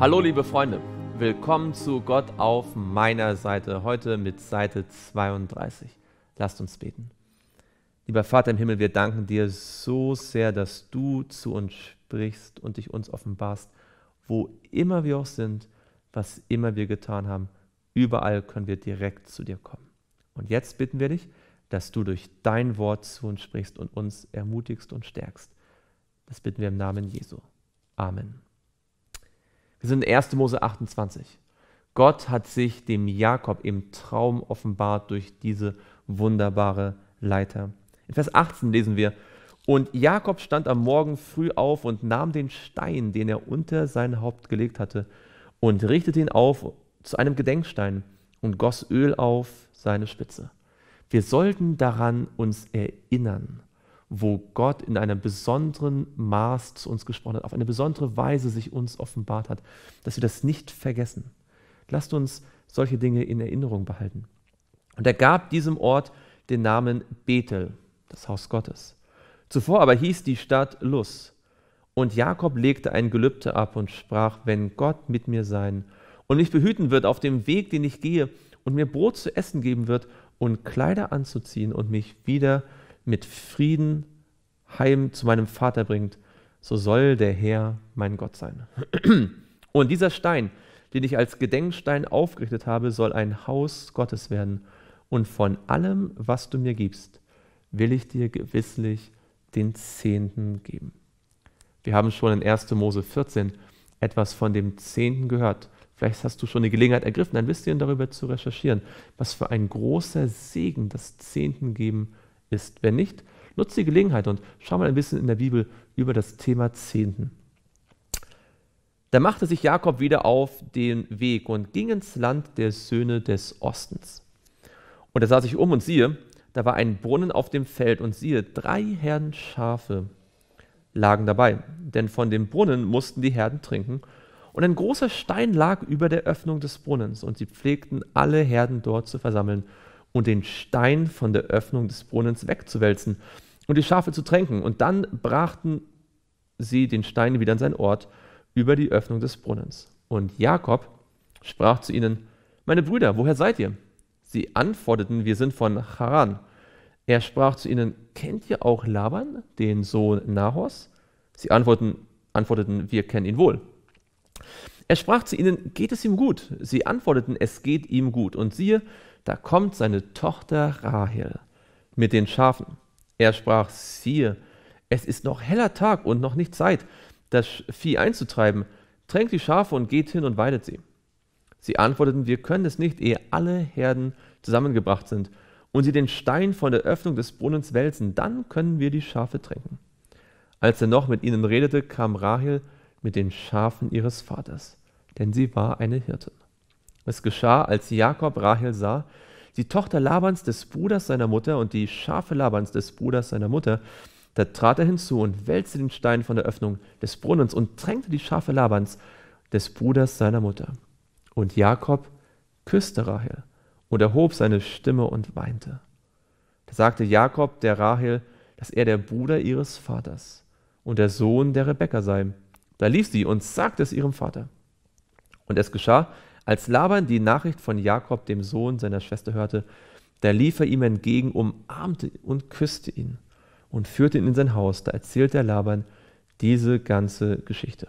Hallo liebe Freunde, willkommen zu Gott auf meiner Seite, heute mit Seite 32. Lasst uns beten. Lieber Vater im Himmel, wir danken dir so sehr, dass du zu uns sprichst und dich uns offenbarst, wo immer wir auch sind, was immer wir getan haben, überall können wir direkt zu dir kommen. Und jetzt bitten wir dich, dass du durch dein Wort zu uns sprichst und uns ermutigst und stärkst. Das bitten wir im Namen Jesu. Amen. Wir sind in 1. Mose 28. Gott hat sich dem Jakob im Traum offenbart durch diese wunderbare Leiter. In Vers 18 lesen wir, und Jakob stand am Morgen früh auf und nahm den Stein, den er unter sein Haupt gelegt hatte, und richtete ihn auf zu einem Gedenkstein und goss Öl auf seine Spitze. Wir sollten daran uns erinnern wo Gott in einem besonderen Maß zu uns gesprochen hat, auf eine besondere Weise sich uns offenbart hat, dass wir das nicht vergessen. Lasst uns solche Dinge in Erinnerung behalten. Und er gab diesem Ort den Namen Bethel, das Haus Gottes. Zuvor aber hieß die Stadt Luz. Und Jakob legte ein Gelübde ab und sprach, wenn Gott mit mir sein und mich behüten wird auf dem Weg, den ich gehe, und mir Brot zu essen geben wird und Kleider anzuziehen und mich wieder zu mit Frieden heim zu meinem Vater bringt, so soll der Herr mein Gott sein. Und dieser Stein, den ich als Gedenkstein aufgerichtet habe, soll ein Haus Gottes werden. Und von allem, was du mir gibst, will ich dir gewisslich den Zehnten geben. Wir haben schon in 1. Mose 14 etwas von dem Zehnten gehört. Vielleicht hast du schon die Gelegenheit ergriffen, ein bisschen darüber zu recherchieren, was für ein großer Segen das Zehnten Zehntengeben ist. Wenn nicht, nutze die Gelegenheit und schau mal ein bisschen in der Bibel über das Thema Zehnten. Da machte sich Jakob wieder auf den Weg und ging ins Land der Söhne des Ostens. Und er sah sich um und siehe, da war ein Brunnen auf dem Feld und siehe, drei Herden Schafe lagen dabei, denn von dem Brunnen mussten die Herden trinken. Und ein großer Stein lag über der Öffnung des Brunnens und sie pflegten alle Herden dort zu versammeln und den Stein von der Öffnung des Brunnens wegzuwälzen und die Schafe zu tränken. Und dann brachten sie den Stein wieder an seinen Ort über die Öffnung des Brunnens. Und Jakob sprach zu ihnen, meine Brüder, woher seid ihr? Sie antworteten, wir sind von Haran. Er sprach zu ihnen, kennt ihr auch Laban, den Sohn Nahors? Sie antworteten, antworteten wir kennen ihn wohl. Er sprach zu ihnen, geht es ihm gut? Sie antworteten, es geht ihm gut. Und siehe, da kommt seine Tochter Rahel mit den Schafen. Er sprach, siehe, es ist noch heller Tag und noch nicht Zeit, das Vieh einzutreiben. Tränkt die Schafe und geht hin und weidet sie. Sie antworteten, wir können es nicht, ehe alle Herden zusammengebracht sind und sie den Stein von der Öffnung des Brunnens wälzen, dann können wir die Schafe tränken. Als er noch mit ihnen redete, kam Rahel mit den Schafen ihres Vaters, denn sie war eine Hirtin. Es geschah, als Jakob Rahel sah, die Tochter Labans des Bruders seiner Mutter und die Schafe Labans des Bruders seiner Mutter, da trat er hinzu und wälzte den Stein von der Öffnung des Brunnens und tränkte die Schafe Labans des Bruders seiner Mutter. Und Jakob küsste Rahel und erhob seine Stimme und weinte. Da sagte Jakob der Rahel, dass er der Bruder ihres Vaters und der Sohn der Rebekka sei. Da lief sie und sagte es ihrem Vater. Und es geschah, als Laban die Nachricht von Jakob, dem Sohn seiner Schwester, hörte, da lief er ihm entgegen, umarmte und küsste ihn und führte ihn in sein Haus. Da erzählte er Laban diese ganze Geschichte.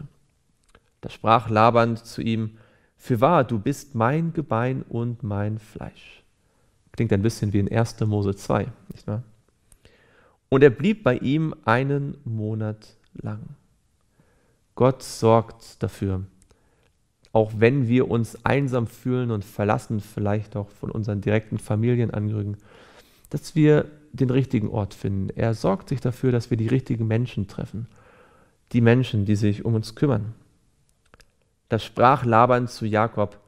Da sprach Laban zu ihm, für wahr, du bist mein Gebein und mein Fleisch. Klingt ein bisschen wie in 1. Mose 2, nicht wahr? Und er blieb bei ihm einen Monat lang. Gott sorgt dafür, auch wenn wir uns einsam fühlen und verlassen, vielleicht auch von unseren direkten Familienangehörigen, dass wir den richtigen Ort finden. Er sorgt sich dafür, dass wir die richtigen Menschen treffen. Die Menschen, die sich um uns kümmern. Da sprach Laban zu Jakob,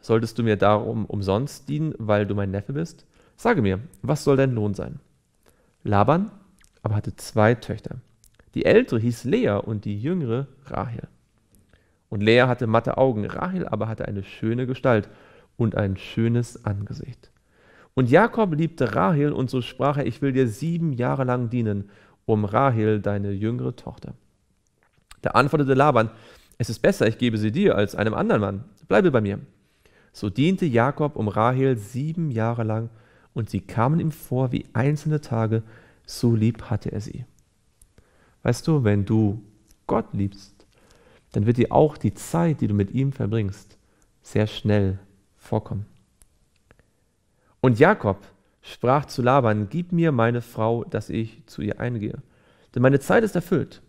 solltest du mir darum umsonst dienen, weil du mein Neffe bist? Sage mir, was soll dein Lohn sein? Laban aber hatte zwei Töchter. Die ältere hieß Lea und die jüngere Rahel. Und Lea hatte matte Augen, Rahel aber hatte eine schöne Gestalt und ein schönes Angesicht. Und Jakob liebte Rahel und so sprach er, ich will dir sieben Jahre lang dienen, um Rahel, deine jüngere Tochter. Da antwortete Laban, es ist besser, ich gebe sie dir als einem anderen Mann, bleibe bei mir. So diente Jakob um Rahel sieben Jahre lang, und sie kamen ihm vor wie einzelne Tage, so lieb hatte er sie. Weißt du, wenn du Gott liebst, dann wird dir auch die Zeit, die du mit ihm verbringst, sehr schnell vorkommen. Und Jakob sprach zu Laban, gib mir meine Frau, dass ich zu ihr eingehe, denn meine Zeit ist erfüllt.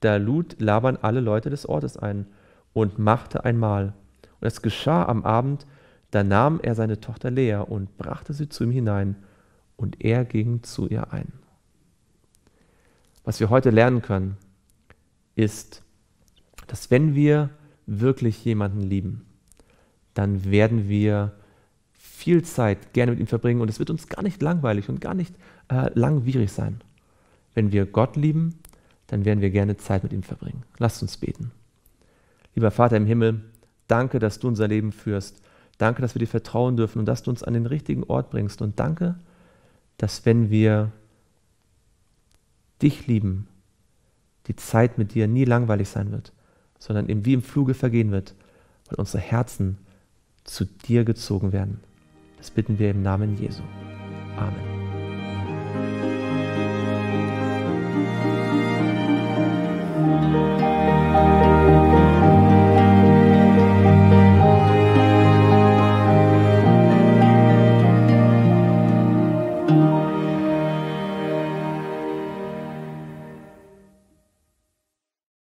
Da lud Laban alle Leute des Ortes ein und machte ein Mahl. Und es geschah am Abend, da nahm er seine Tochter Lea und brachte sie zu ihm hinein, und er ging zu ihr ein. Was wir heute lernen können, ist, dass wenn wir wirklich jemanden lieben, dann werden wir viel Zeit gerne mit ihm verbringen und es wird uns gar nicht langweilig und gar nicht äh, langwierig sein. Wenn wir Gott lieben, dann werden wir gerne Zeit mit ihm verbringen. Lasst uns beten. Lieber Vater im Himmel, danke, dass du unser Leben führst. Danke, dass wir dir vertrauen dürfen und dass du uns an den richtigen Ort bringst. Und danke, dass wenn wir dich lieben, die Zeit mit dir nie langweilig sein wird sondern eben wie im Fluge vergehen wird, weil unsere Herzen zu dir gezogen werden. Das bitten wir im Namen Jesu. Amen.